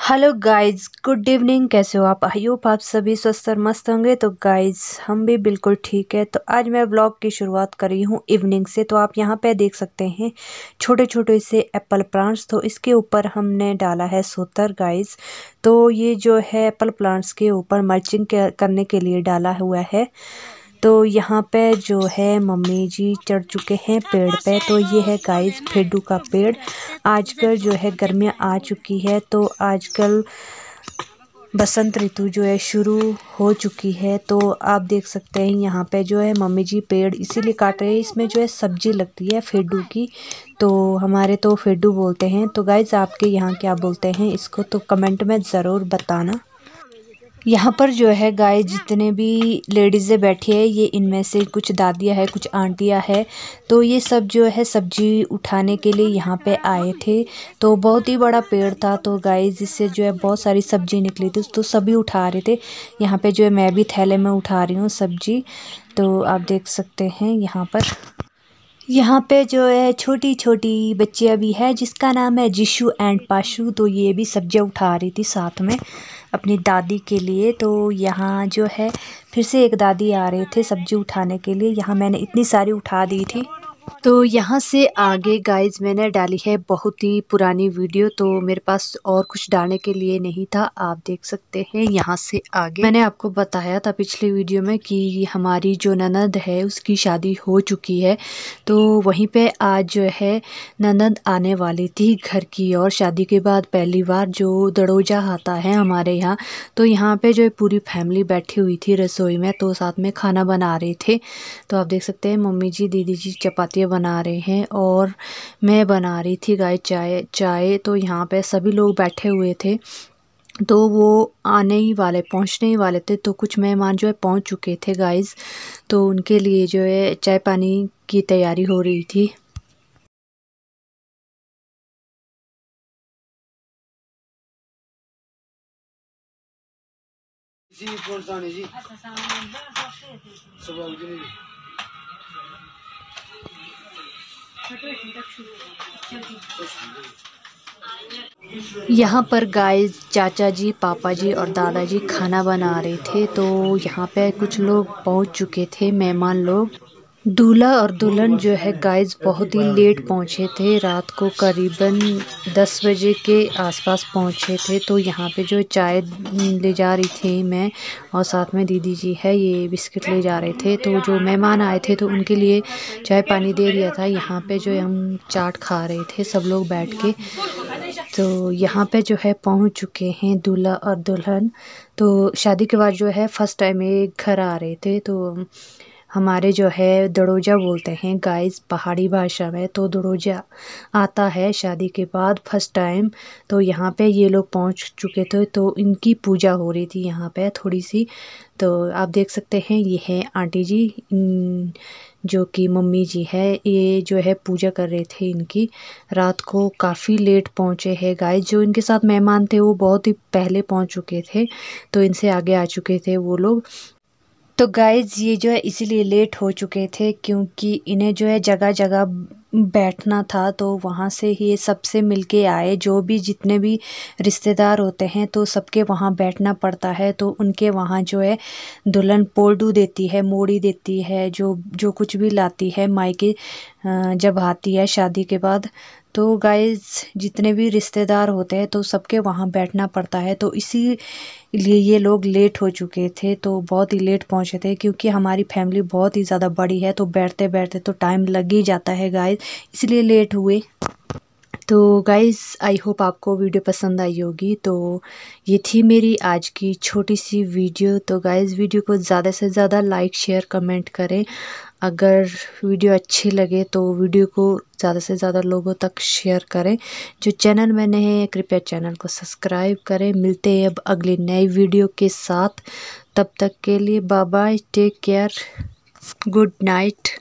hello guys good evening कैसे हो आप आई होप आप सभी स्वस्थ और मस्त होंगे तो गाइस हम भी बिल्कुल ठीक है तो आज मैं ब्लॉग की शुरुआत कर रही हूँ इवनिंग से तो आप यहाँ पे देख सकते हैं छोटे छोटे से एप्पल प्लांट्स तो इसके ऊपर हमने डाला है सोतर गाइस तो ये जो है एप्पल प्लांट्स के ऊपर मल्चिंग करने के लिए डाला हुआ है तो यहाँ पे जो है मम्मी जी चढ़ चुके हैं पेड़ पे तो ये है गाइस फेडू का पेड़ आजकल जो है गर्मियाँ आ चुकी है तो आजकल बसंत ऋतु जो है शुरू हो चुकी है तो आप देख सकते हैं यहाँ पे जो है मम्मी जी पेड़ इसीलिए काट रहे हैं इसमें जो है सब्जी लगती है फेडू की तो हमारे तो फेडू बोलते हैं तो गाइज आपके यहाँ क्या बोलते हैं इसको तो कमेंट में ज़रूर बताना यहाँ पर जो है गाय जितने भी लेडीज़ें बैठी है ये इनमें से कुछ दादियाँ हैं कुछ आंटियाँ हैं तो ये सब जो है सब्जी उठाने के लिए यहाँ पे आए थे तो बहुत ही बड़ा पेड़ था तो गाय जिससे जो है बहुत सारी सब्जी निकली थी तो सभी उठा रहे थे यहाँ पे जो है मैं भी थैले में उठा रही हूँ सब्जी तो आप देख सकते हैं यहाँ पर यहाँ पे जो है छोटी छोटी बच्चियाँ भी है जिसका नाम है जिशु एंड पाशु तो ये भी सब्जियाँ उठा रही थी साथ में अपनी दादी के लिए तो यहाँ जो है फिर से एक दादी आ रहे थे सब्जी उठाने के लिए यहाँ मैंने इतनी सारी उठा दी थी तो यहाँ से आगे गाइज मैंने डाली है बहुत ही पुरानी वीडियो तो मेरे पास और कुछ डालने के लिए नहीं था आप देख सकते हैं यहाँ से आगे मैंने आपको बताया था पिछली वीडियो में कि हमारी जो ननद है उसकी शादी हो चुकी है तो वहीं पे आज जो है ननद आने वाली थी घर की और शादी के बाद पहली बार जो दड़ोजा आता है हमारे यहाँ तो यहाँ पर जो पूरी फैमिली बैठी हुई थी रसोई में तो साथ में खाना बना रहे थे तो आप देख सकते हैं मम्मी जी दीदी जी चपातियाँ बना रहे हैं और मैं बना रही थी गाय चाय चाय तो यहाँ पे सभी लोग बैठे हुए थे तो वो आने ही वाले पहुंचने ही वाले थे तो कुछ मेहमान जो है पहुंच चुके थे गाइस तो उनके लिए जो है चाय पानी की तैयारी हो रही थी जी जी अच्छा, सुबह यहाँ पर गाय चाचा जी पापा जी और दादाजी खाना बना रहे थे तो यहाँ पे कुछ लोग पहुँच चुके थे मेहमान लोग दूल्हा और दुल्हन जो है गाइस बहुत ही लेट पहुंचे थे रात को करीबन 10 बजे के आसपास पहुंचे थे तो यहाँ पे जो चाय ले जा रही थी मैं और साथ में दीदी जी है ये बिस्किट ले जा रहे थे तो जो मेहमान आए थे तो उनके लिए चाय पानी दे दिया था यहाँ पे जो हम चाट खा रहे थे सब लोग बैठ के तो यहाँ पे जो है पहुँच चुके हैं दूल्हा और दुल्हन तो शादी के बाद जो है फ़र्स्ट टाइम ये घर आ रहे थे तो हमारे जो है दड़ोजा बोलते हैं गाइस पहाड़ी भाषा में तो दड़ोजा आता है शादी के बाद फर्स्ट टाइम तो यहाँ पे ये लोग पहुँच चुके थे तो इनकी पूजा हो रही थी यहाँ पे थोड़ी सी तो आप देख सकते हैं ये है आंटी जी जो कि मम्मी जी है ये जो है पूजा कर रहे थे इनकी रात को काफ़ी लेट पहुँचे हैं गाय जो इनके साथ मेहमान थे वो बहुत ही पहले पहुँच चुके थे तो इनसे आगे आ चुके थे वो लोग तो गाइज ये जो है इसीलिए लेट हो चुके थे क्योंकि इन्हें जो है जगह जगह बैठना था तो वहाँ से ही ये सबसे मिल के आए जो भी जितने भी रिश्तेदार होते हैं तो सबके वहाँ बैठना पड़ता है तो उनके वहाँ जो है दुल्हन पोल्डू देती है मोड़ी देती है जो जो कुछ भी लाती है मायके जब आती है शादी के बाद तो गाइस जितने भी रिश्तेदार होते हैं तो सबके वहाँ बैठना पड़ता है तो इसी लिए ये लोग लेट हो चुके थे तो बहुत ही लेट पहुँचे थे क्योंकि हमारी फैमिली बहुत ही ज़्यादा बड़ी है तो बैठते बैठते तो टाइम लग ही जाता है गाइस इसलिए लेट हुए तो गाइस आई होप आपको वीडियो पसंद आई होगी तो ये थी मेरी आज की छोटी सी वीडियो तो गाइस वीडियो को ज़्यादा से ज़्यादा लाइक शेयर कमेंट करें अगर वीडियो अच्छी लगे तो वीडियो को ज़्यादा से ज़्यादा लोगों तक शेयर करें जो चैनल मैंने है हैं कृपया चैनल को सब्सक्राइब करें मिलते हैं अब अगली नई वीडियो के साथ तब तक के लिए bye take care good night